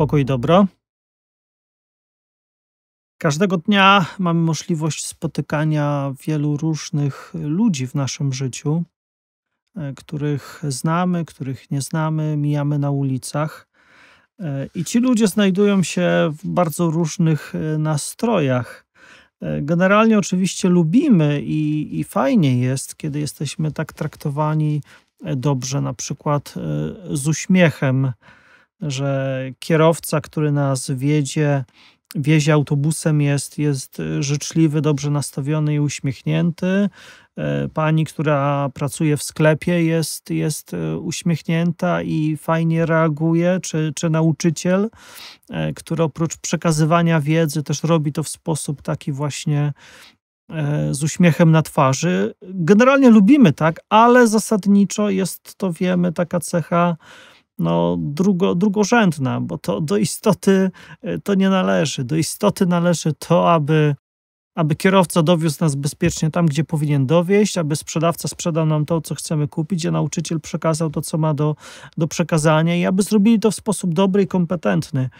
pokój i dobro. Każdego dnia mamy możliwość spotykania wielu różnych ludzi w naszym życiu, e, których znamy, których nie znamy, mijamy na ulicach. E, I ci ludzie znajdują się w bardzo różnych e, nastrojach. Generalnie, oczywiście, lubimy i, i fajnie jest, kiedy jesteśmy tak traktowani dobrze, na przykład z uśmiechem że kierowca, który nas wiedzie, wiezie autobusem jest, jest życzliwy, dobrze nastawiony i uśmiechnięty. E, pani, która pracuje w sklepie, jest, jest e, uśmiechnięta i fajnie reaguje, czy, czy nauczyciel, e, który oprócz przekazywania wiedzy też robi to w sposób taki właśnie z uśmiechem na twarzy. Generalnie lubimy tak, ale zasadniczo jest to, wiemy, taka cecha no, drugo, drugorzędna, bo to do istoty e, to nie należy. Do istoty należy to, aby, aby kierowca dowiózł nas bezpiecznie tam, gdzie powinien dowieść, aby sprzedawca sprzedał nam to, co chcemy kupić, a nauczyciel przekazał to, co ma do, do przekazania i aby zrobili to w sposób dobry i kompetentny.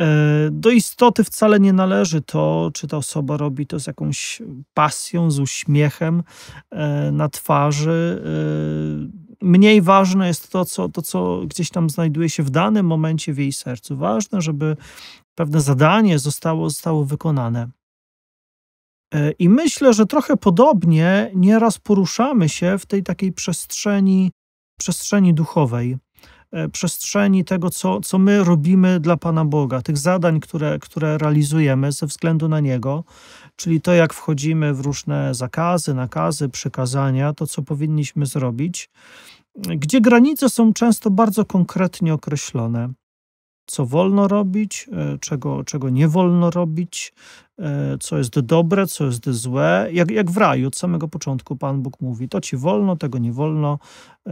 E, do istoty wcale nie należy to, czy ta osoba robi to z jakąś pasją, z uśmiechem e, na twarzy mniej ważne jest to co, to, co gdzieś tam znajduje się w danym momencie w jej sercu. Ważne, żeby pewne zadanie zostało, zostało wykonane. E, I myślę, że trochę podobnie nieraz poruszamy się w tej takiej przestrzeni, przestrzeni duchowej, e, przestrzeni tego, co, co my robimy dla Pana Boga, tych zadań, które, które realizujemy ze względu na Niego. Czyli to, jak wchodzimy w różne zakazy, nakazy, przykazania, to co powinniśmy zrobić, gdzie granice są często bardzo konkretnie określone. Co wolno robić, e, czego, czego nie wolno robić, e, co jest dobre, co jest złe. Jak, jak w raju, od samego początku Pan Bóg mówi: to ci wolno, tego nie wolno, e,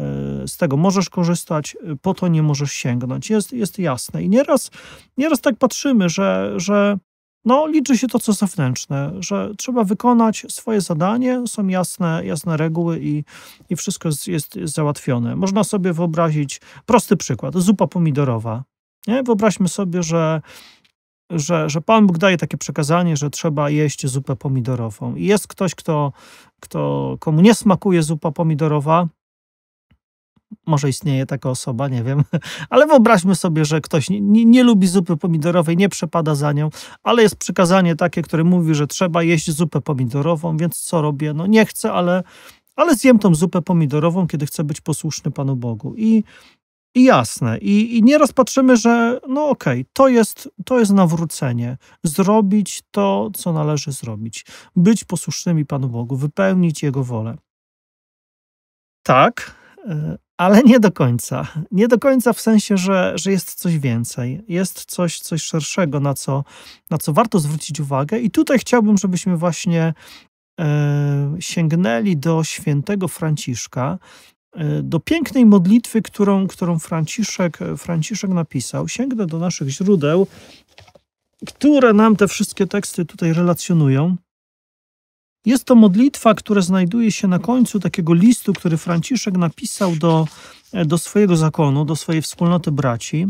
z tego możesz korzystać, po to nie możesz sięgnąć. Jest, jest jasne. I nieraz, nieraz tak patrzymy, że, że no, liczy się to, co zewnętrzne, że trzeba wykonać swoje zadanie, są jasne, jasne reguły i, i wszystko jest, jest załatwione. Można sobie wyobrazić prosty przykład, zupa pomidorowa. Nie? Wyobraźmy sobie, że że, że Pan Bóg daje takie przekazanie, że trzeba jeść zupę pomidorową. I jest ktoś, kto, kto, komu nie smakuje zupa pomidorowa, może istnieje taka osoba, nie wiem, ale wyobraźmy sobie, że ktoś nie, nie, nie, lubi zupy pomidorowej, nie przepada za nią, ale jest przykazanie takie, które mówi, że trzeba jeść zupę pomidorową, więc co robię? No nie chcę, ale, ale zjem tą zupę pomidorową, kiedy chcę być posłuszny Panu Bogu. I, i jasne, I, i nie rozpatrzymy, że no okej, okay, to, jest, to jest nawrócenie, zrobić to, co należy zrobić, być posłusznymi Panu Bogu, wypełnić Jego wolę. Tak, e, ale nie do końca. Nie do końca w sensie, że, że jest coś więcej, jest coś, coś szerszego, na co, na co warto zwrócić uwagę. I tutaj chciałbym, żebyśmy właśnie e, sięgnęli do świętego Franciszka, e, do pięknej modlitwy, którą, którą Franciszek, Franciszek napisał. Sięgnę do naszych źródeł, które nam te wszystkie teksty tutaj relacjonują. Jest to modlitwa, która znajduje się na końcu takiego listu, który Franciszek napisał do, do swojego zakonu, do swojej wspólnoty braci.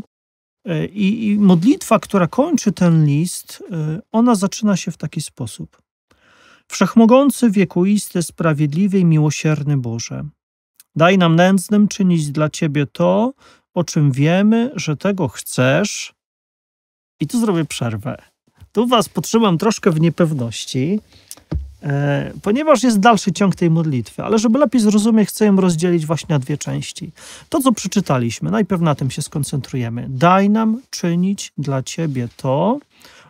E, I, I modlitwa, która kończy ten list, e, ona zaczyna się w taki sposób. Wszechmogący, wiekuisty, sprawiedliwy i miłosierny Boże, daj nam nędznym czynić dla Ciebie to, o czym wiemy, że tego chcesz. I tu zrobię przerwę. Tu Was potrzebam troszkę w niepewności E, ponieważ jest dalszy ciąg tej modlitwy, ale żeby lepiej zrozumieć, chcę ją rozdzielić właśnie na dwie części. To, co przeczytaliśmy, najpierw na tym się skoncentrujemy. Daj nam czynić dla Ciebie to,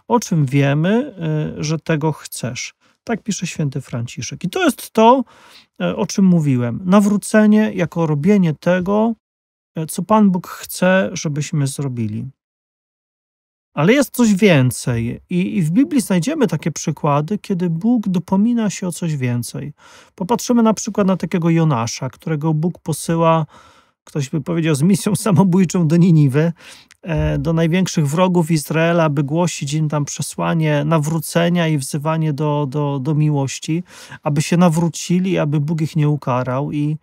o czym wiemy, e, że tego chcesz. Tak pisze święty Franciszek. I to jest to, e, o czym mówiłem. Nawrócenie jako robienie tego, co Pan Bóg chce, żebyśmy zrobili. Ale jest coś więcej, I, I, w Biblii znajdziemy takie przykłady, kiedy Bóg dopomina się o coś więcej. Popatrzymy na przykład na takiego Jonasza, którego Bóg posyła, ktoś by powiedział, z misją samobójczą do Niniwy, e, do największych wrogów Izraela, by głosić im tam przesłanie nawrócenia i wzywanie do, do, do miłości, aby się nawrócili, aby Bóg ich nie ukarał. I,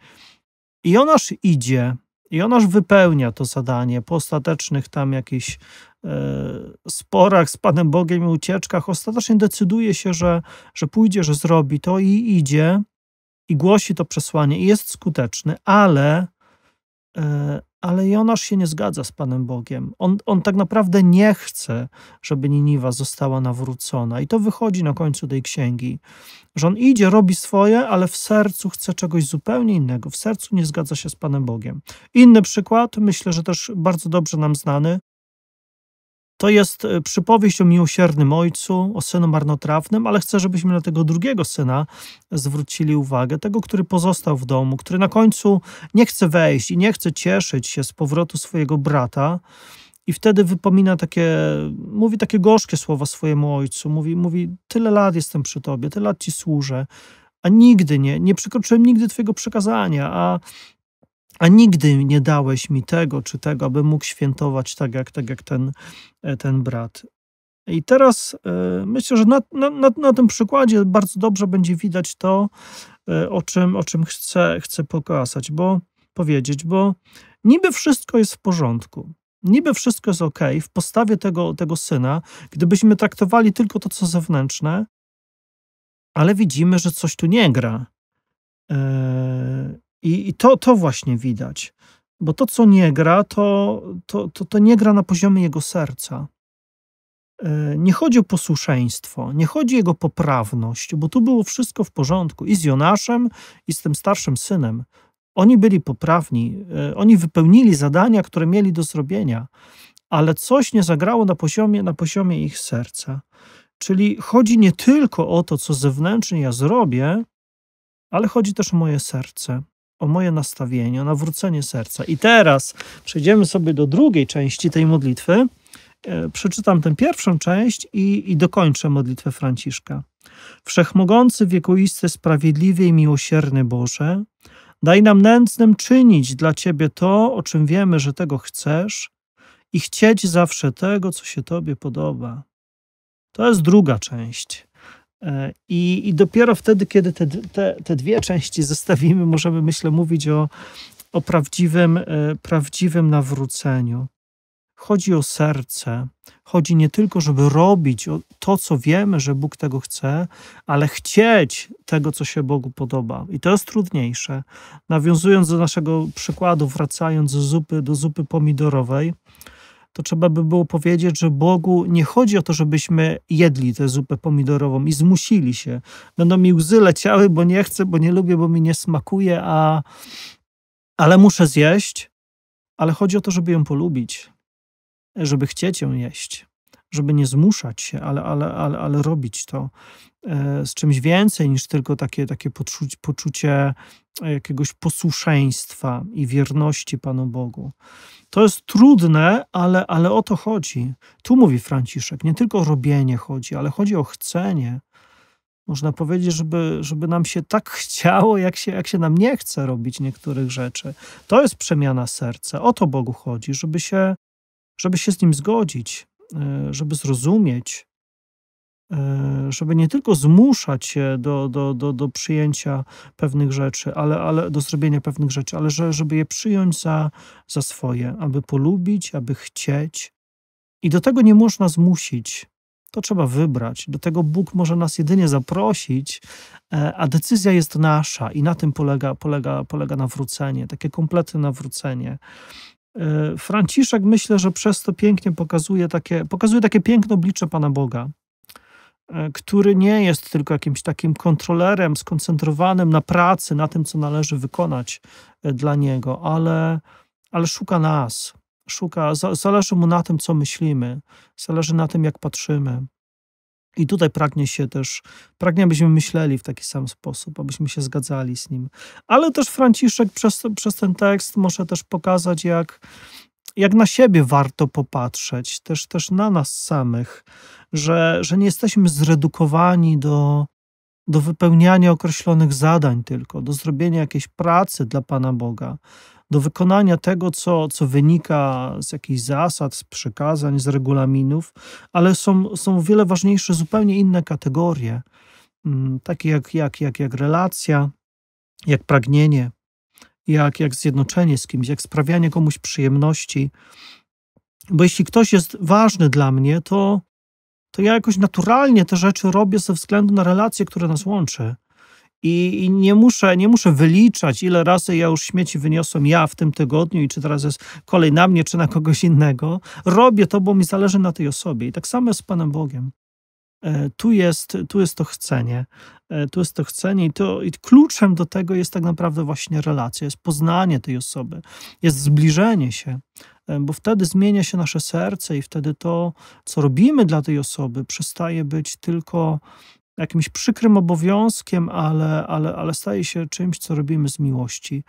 I Jonasz idzie i onaż wypełnia to zadanie po ostatecznych tam jakichś e, sporach z Panem Bogiem i ucieczkach. Ostatecznie decyduje się, że, że pójdzie, że zrobi to i idzie i głosi to przesłanie i jest skuteczny, ale, e, ale Jonasz się nie zgadza z Panem Bogiem. On, on tak naprawdę nie chce, żeby Niniwa została nawrócona. I to wychodzi na końcu tej księgi, że on idzie, robi swoje, ale w sercu chce czegoś zupełnie innego. W sercu nie zgadza się z Panem Bogiem. Inny przykład, myślę, że też bardzo dobrze nam znany, to jest e, przypowieść o miłosiernym ojcu, o synu marnotrawnym, ale chcę, żebyśmy na tego drugiego syna zwrócili uwagę, tego, który pozostał w domu, który na końcu nie chce wejść i nie chce cieszyć się z powrotu swojego brata. I wtedy wypomina takie, mówi takie gorzkie słowa swojemu ojcu. Mówi, mówi tyle lat jestem przy tobie, tyle lat ci służę, a nigdy nie, nie przekroczyłem nigdy twojego przekazania, a a nigdy nie dałeś mi tego czy tego, aby mógł świętować tak jak, tak jak ten, e, ten brat. I teraz e, myślę, że na, na, na tym przykładzie bardzo dobrze będzie widać to, e, o czym, o czym chcę, chcę pokazać, bo powiedzieć, bo niby wszystko jest w porządku. Niby wszystko jest ok w postawie tego, tego syna, gdybyśmy traktowali tylko to, co zewnętrzne, ale widzimy, że coś tu nie gra. I, i to, to właśnie widać. Bo to, co nie gra, to, to, to, to nie gra na poziomie jego serca. E, nie chodzi o posłuszeństwo, nie chodzi o jego poprawność, bo tu było wszystko w porządku i z Jonaszem, i z tym starszym synem. Oni byli poprawni, e, oni wypełnili zadania, które mieli do zrobienia, ale coś nie zagrało na poziomie, na poziomie ich serca. Czyli chodzi nie tylko o to, co zewnętrznie ja zrobię, ale chodzi też o moje serce o moje nastawienie, o nawrócenie serca. I teraz przejdziemy sobie do drugiej części tej modlitwy. E, przeczytam tę pierwszą część i, i dokończę modlitwę Franciszka. Wszechmogący, wiekuisty, sprawiedliwy i miłosierny Boże, daj nam nędznym czynić dla Ciebie to, o czym wiemy, że tego chcesz i chcieć zawsze tego, co się Tobie podoba. To jest druga część. I, I, dopiero wtedy, kiedy te, te, te dwie części zestawimy, możemy, myślę, mówić o, o prawdziwym, e, prawdziwym nawróceniu. Chodzi o serce. Chodzi nie tylko, żeby robić to, co wiemy, że Bóg tego chce, ale chcieć tego, co się Bogu podoba. I to jest trudniejsze. Nawiązując do naszego przykładu, wracając z zupy do zupy pomidorowej, to trzeba by było powiedzieć, że Bogu nie chodzi o to, żebyśmy jedli tę zupę pomidorową i zmusili się. Będą mi łzy leciały, bo nie chcę, bo nie lubię, bo mi nie smakuje, a, ale muszę zjeść. Ale chodzi o to, żeby ją polubić, żeby chcieć ją jeść żeby nie zmuszać się, ale, ale, ale, ale robić to e, z czymś więcej niż tylko takie, takie poczucie, poczucie jakiegoś posłuszeństwa i wierności Panu Bogu. To jest trudne, ale, ale o to chodzi. Tu mówi Franciszek, nie tylko o robienie chodzi, ale chodzi o chcenie. Można powiedzieć, żeby, żeby nam się tak chciało, jak się, jak się nam nie chce robić niektórych rzeczy. To jest przemiana serca. O to Bogu chodzi, żeby się, żeby się z nim zgodzić. E, żeby zrozumieć, e, żeby nie tylko zmuszać się do, do, do, do przyjęcia pewnych rzeczy, ale, ale do zrobienia pewnych rzeczy, ale że, żeby je przyjąć za, za swoje, aby polubić, aby chcieć. I do tego nie można zmusić. To trzeba wybrać. Do tego Bóg może nas jedynie zaprosić, e, a decyzja jest nasza i na tym polega, polega, polega nawrócenie, takie kompletne nawrócenie. E, Franciszek myślę, że przez to pięknie pokazuje takie, pokazuje takie piękne oblicze Pana Boga, e, który nie jest tylko jakimś takim kontrolerem skoncentrowanym na pracy, na tym, co należy wykonać e, dla Niego, ale, ale szuka nas, szuka, zależy Mu na tym, co myślimy, zależy na tym, jak patrzymy, i tutaj pragnie się też, pragnie, abyśmy myśleli w taki sam sposób, abyśmy się zgadzali z nim. Ale też Franciszek przez, przez ten tekst może też pokazać, jak, jak na siebie warto popatrzeć, też, też na nas samych, że, że nie jesteśmy zredukowani do, do wypełniania określonych zadań tylko, do zrobienia jakiejś pracy dla Pana Boga, do wykonania tego, co, co wynika z jakichś zasad, z przekazań, z regulaminów, ale są, są wiele ważniejsze, zupełnie inne kategorie, mm, takie jak, jak, jak, jak relacja, jak pragnienie, jak, jak zjednoczenie z kimś, jak sprawianie komuś przyjemności. Bo jeśli ktoś jest ważny dla mnie, to, to ja jakoś naturalnie te rzeczy robię ze względu na relacje, które nas łączy. I, nie, muszę, nie muszę wyliczać, ile razy ja już śmieci wyniosłem ja w tym tygodniu i czy teraz jest kolej na mnie, czy na kogoś innego. Robię to, bo mi zależy na tej osobie. I tak samo jest z Panem Bogiem. E, tu jest, tu jest to chcenie. E, tu jest to chcenie i, to, i kluczem do tego jest tak naprawdę właśnie relacja, jest poznanie tej osoby, jest zbliżenie się, e, bo wtedy zmienia się nasze serce i wtedy to, co robimy dla tej osoby, przestaje być tylko jakimś przykrym obowiązkiem, ale, ale, ale staje się czymś, co robimy z miłości.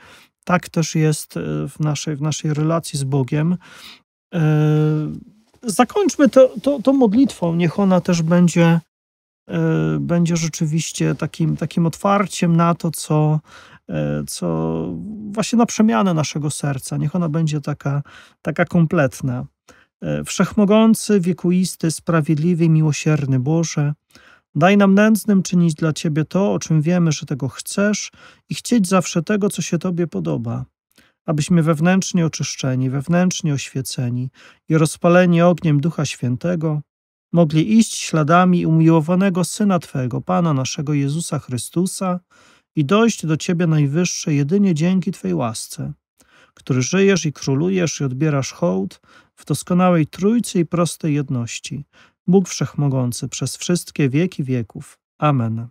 Tak też jest e, w naszej, w naszej relacji z Bogiem. E, zakończmy to, to, to modlitwą. Niech ona też będzie, e, będzie rzeczywiście takim, takim otwarciem na to, co, co właśnie na przemianę naszego serca. Niech ona będzie taka, taka kompletna. Wszechmogący, wiekuisty, sprawiedliwy, miłosierny Boże, Daj nam nędznym czynić dla Ciebie to, o czym wiemy, że tego chcesz i chcieć zawsze tego, co się Tobie podoba, abyśmy wewnętrznie oczyszczeni, wewnętrznie oświeceni i rozpaleni ogniem Ducha Świętego, mogli iść śladami umiłowanego Syna Twego, Pana naszego Jezusa Chrystusa i dojść do Ciebie Najwyższe jedynie dzięki Twojej łasce, który żyjesz i królujesz i odbierasz hołd w doskonałej Trójcy i prostej jedności, Bóg Wszechmogący przez wszystkie wieki wieków. Amen.